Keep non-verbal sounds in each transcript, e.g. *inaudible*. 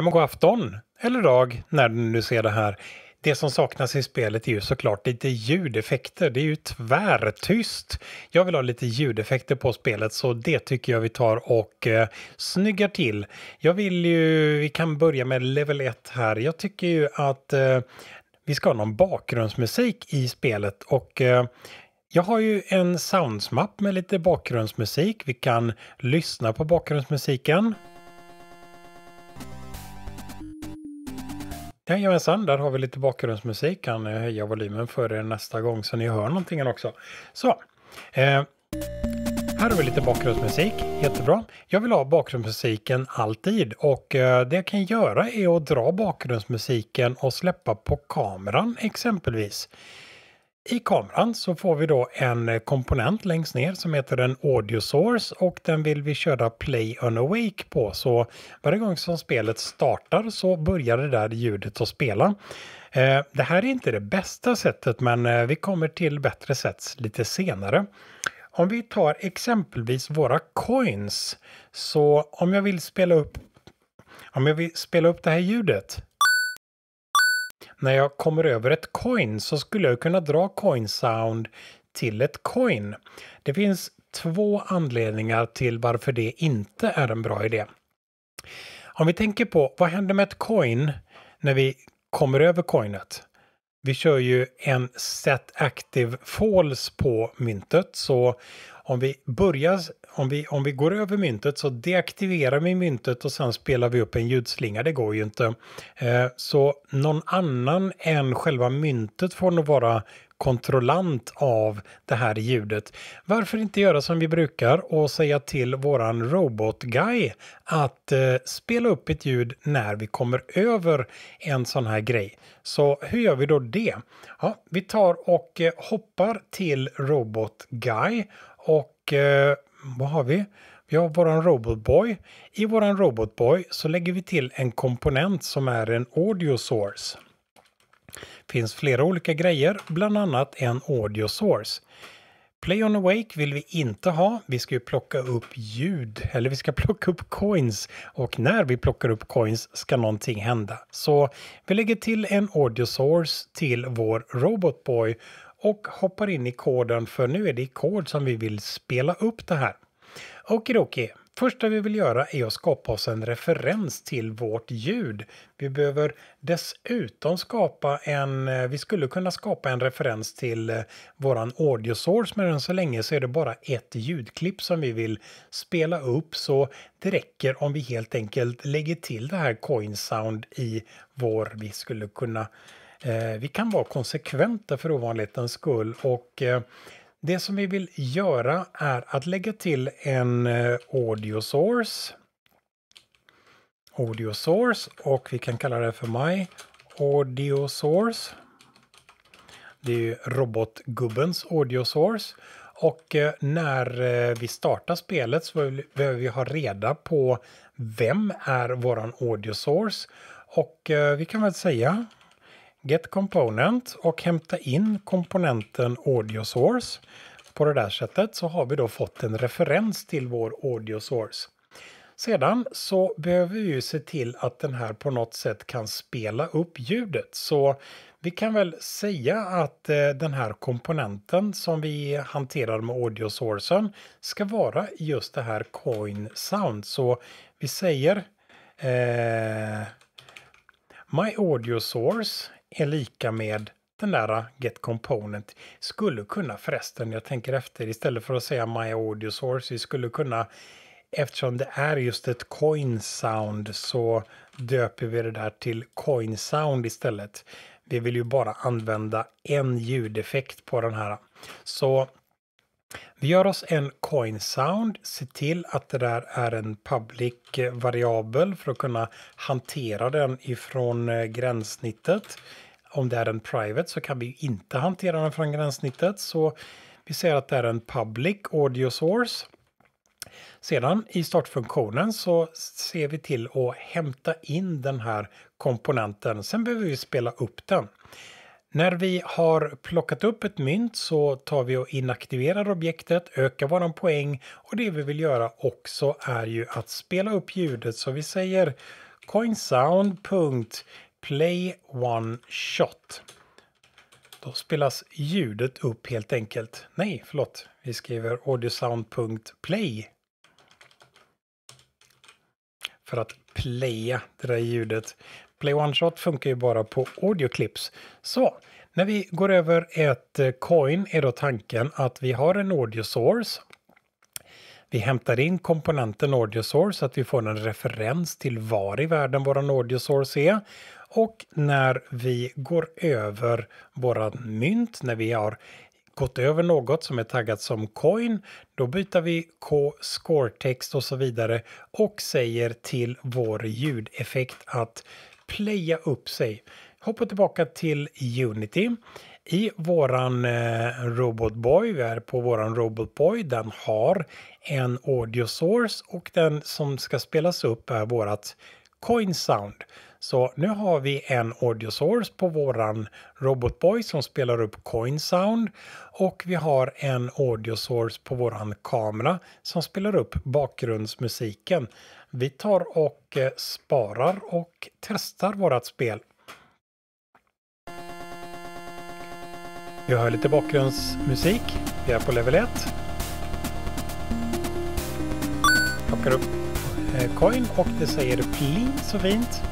när man går afton eller dag, när du nu ser det här. Det som saknas i spelet är ju såklart lite ljudeffekter. Det är ju tvärtyst. Jag vill ha lite ljudeffekter på spelet så det tycker jag vi tar och eh, snyggar till. Jag vill ju, vi kan börja med level 1 här. Jag tycker ju att eh, vi ska ha någon bakgrundsmusik i spelet och eh, jag har ju en soundsmapp med lite bakgrundsmusik. Vi kan lyssna på bakgrundsmusiken. Jajamensan, där har vi lite bakgrundsmusik. Kan höja volymen för er nästa gång så ni hör någonting också. Så. Eh, här har vi lite bakgrundsmusik. Jättebra. Jag vill ha bakgrundsmusiken alltid och eh, det jag kan göra är att dra bakgrundsmusiken och släppa på kameran exempelvis. I kameran så får vi då en eh, komponent längst ner som heter en audio source och den vill vi köra play on awake på. Så varje gång som spelet startar så börjar det där ljudet att spela. Eh, det här är inte det bästa sättet men eh, vi kommer till bättre sätt lite senare. Om vi tar exempelvis våra coins så om jag vill spela upp om jag vill spela upp det här ljudet när jag kommer över ett coin så skulle jag kunna dra coinsound till ett coin. Det finns två anledningar till varför det inte är en bra idé. Om vi tänker på vad händer med ett coin när vi kommer över coinet? Vi kör ju en set active falls på myntet så om vi börjar, om vi, om vi går över myntet så deaktiverar vi myntet och sen spelar vi upp en ljudslinga, det går ju inte. Eh, så någon annan än själva myntet får nog vara kontrollant av det här ljudet. Varför inte göra som vi brukar och säga till våran robotguy att eh, spela upp ett ljud när vi kommer över en sån här grej. Så hur gör vi då det? Ja, vi tar och eh, hoppar till robotguy och eh, vad har vi? Vi har våran robotboy. I våran robotboy så lägger vi till en komponent som är en audio source finns flera olika grejer, bland annat en audio source. Play on awake vill vi inte ha. Vi ska ju plocka upp ljud, eller vi ska *laughs* plocka upp coins. Och när vi plockar upp coins ska någonting hända. Så vi lägger till en audio source till vår Robotboy och hoppar in i koden för nu är det i kod som vi vill spela upp det här. Okidoki, första vi vill göra är att skapa oss en referens till vårt ljud. Vi behöver dessutom skapa en, eh, vi skulle kunna skapa en referens till eh, våran audio source men än så länge så är det bara ett ljudklipp som vi vill spela upp så det räcker om vi helt enkelt lägger till det här coin sound i vår, vi skulle kunna eh, vi kan vara konsekventa för ovanlighetens skull och det som vi vill göra är att lägga till en eh, audio source. Audio source och vi kan kalla det för My audio source. Det är ju robotgubbens audio source. Och eh, när eh, vi startar spelet så behöver vi ha reda på vem är våran audio source. Och vi kan väl säga Get Component och hämta in komponenten Audio Source. På det där sättet så har vi då fått en referens till vår Audio Source. Sedan så behöver vi ju se till att den här på något sätt kan spela upp ljudet. Så vi kan väl säga att eh, den här komponenten som vi hanterar med Audio audiosourcen ska vara just det här coin sound. Så vi säger eh, My audio source är lika med den där äh, get component skulle kunna förresten, jag tänker efter, istället för att säga my audio source, vi skulle kunna, eftersom det är just ett coin sound så döper vi det där till coin sound istället. Vi vill ju bara använda en ljudeffekt på den här. Så vi gör oss en coin sound, se till att det där är en public eh, variabel för att kunna hantera den ifrån eh, gränssnittet. Om det är en private så kan vi inte hantera den från gränssnittet så vi ser att det är en public audio source. Sedan i startfunktionen så ser vi till att hämta in den här komponenten. Sen behöver vi spela upp den. När vi har plockat upp ett mynt så tar vi och inaktiverar objektet, ökar våran poäng och det vi vill göra också är ju att spela upp ljudet så vi säger coinsound.play one shot. Då spelas ljudet upp helt enkelt. Nej, förlåt. Vi skriver audiosound.play. För att playa det där ljudet. Play One Shot funkar ju bara på audioclips. Så när vi går över ett eh, coin är då tanken att vi har en audio source. Vi hämtar in komponenten audio source så att vi får en referens till var i världen vår audio source är. Och när vi går över våra mynt, när vi har gått över något som är taggat som coin. Då byter vi K scoretext och så vidare och säger till vår ljudeffekt att playa upp sig. Hoppa tillbaka till Unity. I våran eh, boy vi är på våran robot boy den har en audio source och den som ska spelas upp är vårat coin sound. Så nu har vi en audio source på våran Robotboy som spelar upp coin sound. och vi har en audio source på våran kamera som spelar upp bakgrundsmusiken. Vi tar och eh, sparar och testar vårat spel. Vi hör lite bakgrundsmusik. Vi är på level 1. Plockar upp eh, coin och det säger pling så fint.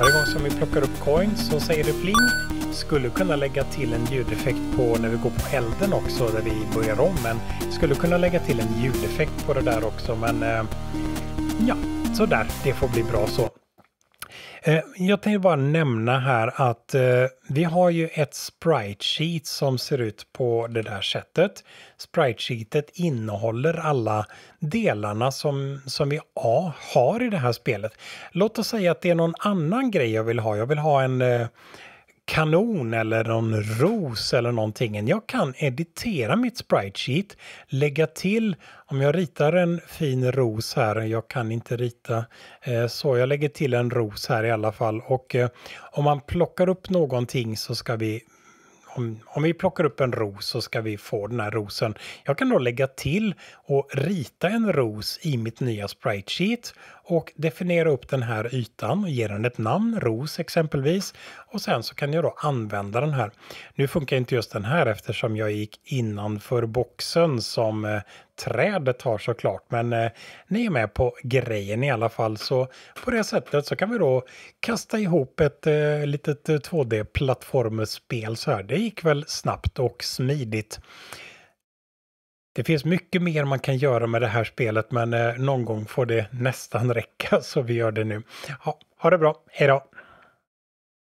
Varje gång som vi plockar upp coins så säger det pling. Skulle kunna lägga till en ljudeffekt på när vi går på elden också där vi börjar om. Men skulle kunna lägga till en ljudeffekt på det där också men eh, ja, sådär. Det får bli bra så. Eh, jag tänkte bara nämna här att eh, vi har ju ett sprite sheet som ser ut på det där sättet. Sprite sheetet innehåller alla delarna som, som vi har i det här spelet. Låt oss säga att det är någon annan grej jag vill ha. Jag vill ha en eh, kanon eller någon ros eller någonting. Jag kan editera mitt sprite sheet, lägga till om jag ritar en fin ros här, jag kan inte rita eh, så jag lägger till en ros här i alla fall och eh, om man plockar upp någonting så ska vi om, om, vi plockar upp en ros så ska vi få den här rosen. Jag kan då lägga till och rita en ros i mitt nya sprite sheet och definiera upp den här ytan och ge den ett namn, ros exempelvis. Och sen så kan jag då använda den här. Nu funkar inte just den här eftersom jag gick innanför boxen som eh, trädet har såklart. Men eh, ni är med på grejen i alla fall. Så på det sättet så kan vi då kasta ihop ett eh, litet 2D-plattformsspel eh, så här. Det gick väl snabbt och smidigt. Det finns mycket mer man kan göra med det här spelet men eh, någon gång får det nästan *laughs* räcka så vi gör det nu. Ja, ha det bra, hejdå!